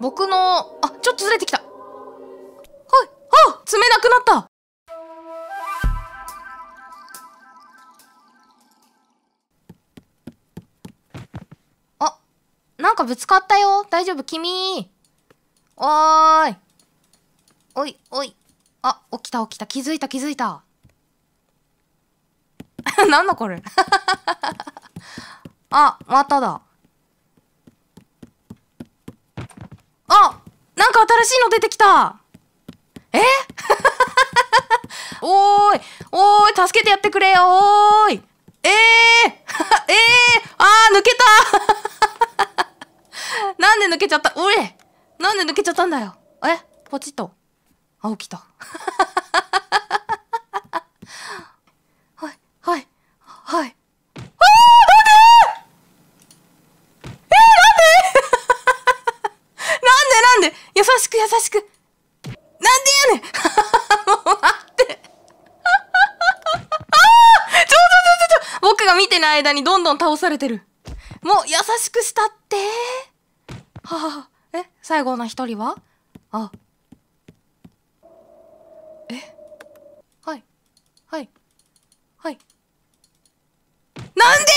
僕の、あ、ちょっとずれてきた。はい、あ、爪なくなった。あ、なんかぶつかったよ。大丈夫、君。おーい。おい、おい。あ、起きた起きた。気づいた気づいた。なんだこれ あ、まただ。か新しいの出てきたえ おーいおーい助けてやってくれよおーいえー、えー、あー抜けた なんで抜けちゃったおいなんで抜けちゃったんだよえポチッとあ起きた優しく優しくなんでやねん もう待って ああちょちょちょちょ僕が見てない間にどんどん倒されてるもう優しくしたってはあえ最後の一人はあえはいはいはいなんで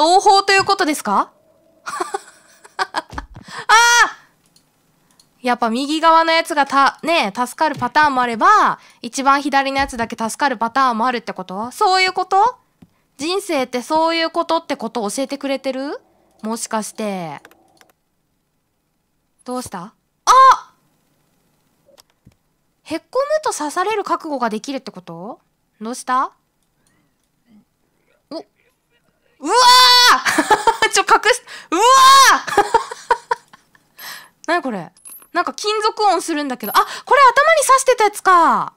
が応報ということですかああやっぱ右側のやつがた、ね助かるパターンもあれば、一番左のやつだけ助かるパターンもあるってことそういうこと人生ってそういうことってことを教えてくれてるもしかして。どうしたあへっこむと刺される覚悟ができるってことどうしたちょ、隠す、うわー 何これなんか金属音するんだけど、あ、これ頭に刺してたやつか。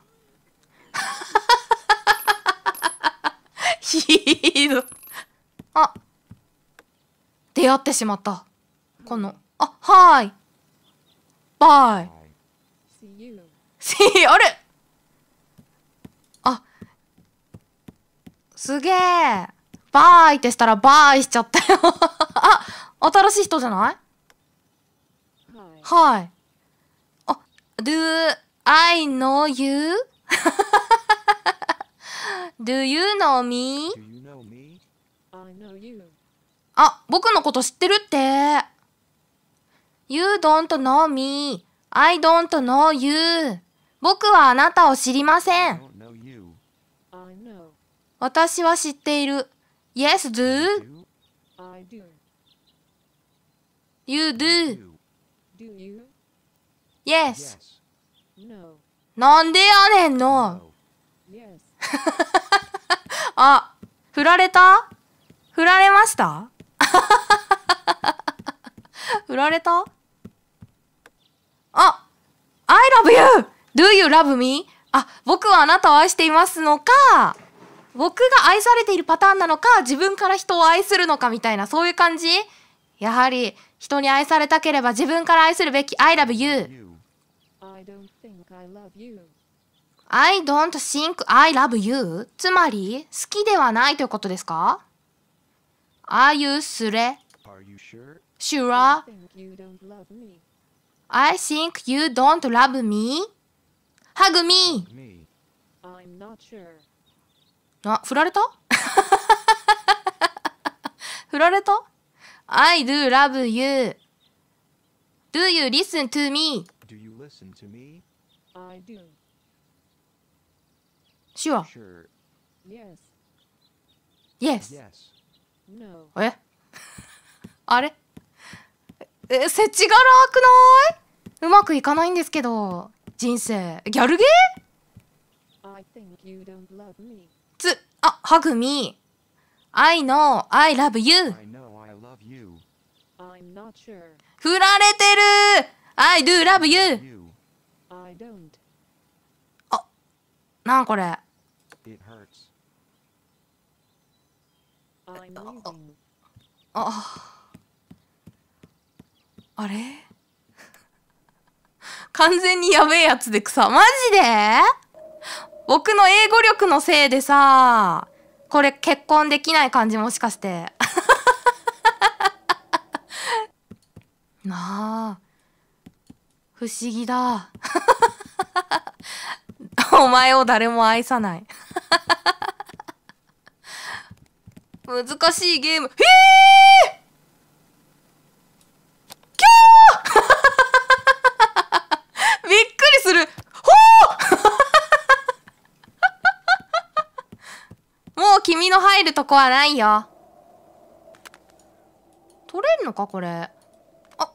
ひど。あ、出会ってしまった。この、あ、はーい。バイ。あれあ、すげえ。バーイってしたらバーイしちゃったよ。あ、新しい人じゃないはい。はい。あ、do I know you?do you know me? あ、僕のこと知ってるって。you don't know me.I don't know you. 僕はあなたを知りません。私は知っている。Yes, do. I do. You do. Do you? Yes. No. なんでやねんの Yes. あ、振られた振られました振られたあ、I love you! Do you love me? あ、僕はあなたを愛していますのか僕が愛されているパターンなのか自分から人を愛するのかみたいなそういう感じやはり人に愛されたければ自分から愛するべき I love you I don't think I love you I don't think I love you つまり好きではないということですか Are you sure? Sure? I think you don't love me? Hug me! I'm not sure. あ、振られた振られた ?I do love you.Do you listen to me?Do you listen to me?I do. 手話。Sure. Yes. Yes. yes. No. えあれえ、せちがらくないうまくいかないんですけど、人生。ギャルゲー I think you don't love me. つ、あ、hug I know, I love you. I know, I love you. I'm not sure. 振られてる I do love you. I don't. あ、なんこれ。It hurts. I'm あ、あれ完全にやべえやつで草。マジで僕の英語力のせいでさ、これ結婚できない感じもしかして。なあ。不思議だ。お前を誰も愛さない。難しいゲーム。へえ君の入るとこはないよ。取れんのか、これ。あ、んあ、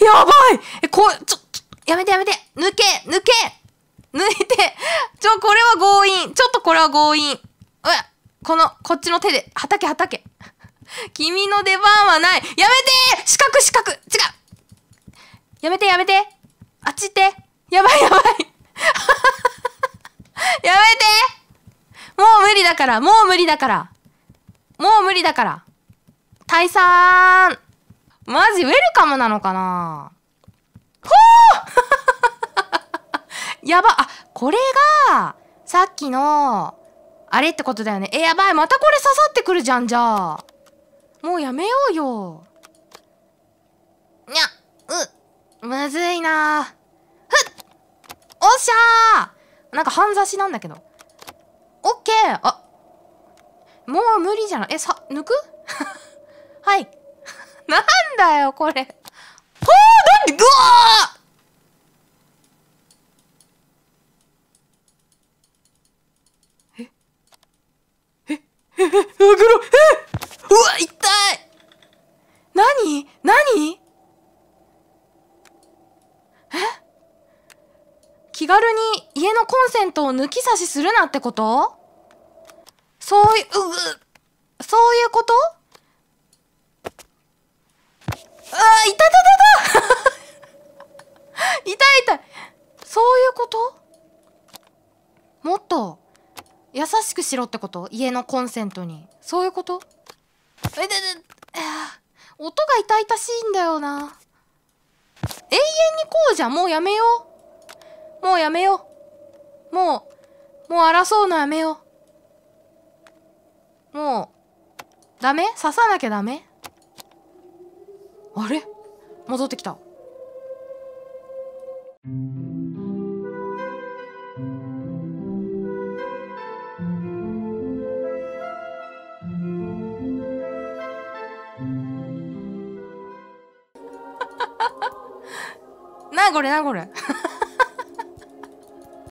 おやばいえ、こう、ちょ、やめてやめて抜け抜け抜いてちょ、これは強引ちょっとこれは強引うこの、こっちの手で、はたけはたけ。君の出番はないやめて四角四角違うやめてやめてあっち行ってやばいやばい 理だからもう無理だからもう無理だから退散マジウェルカムなのかなほー やばあこれがさっきのあれってことだよねえやばいまたこれ刺さってくるじゃんじゃあもうやめようよにゃうむずいなふっおっしゃーなんか半刺しなんだけどオッケーあもう無理じゃないえ、さ、抜く はい。なんだよ、これ。ほーなんで、ぐわーントを抜き差しするなってことそういう、うそういうことああ、いたたたた痛いたいそういうこともっと優しくしろってこと家のコンセントにそういうことえでで音が痛々しいんだよな永遠にこうじゃもうやめようもうやめようもう、もう争うのやめよう。もう、ダメ刺さなきゃダメあれ戻ってきた。なこれなこれ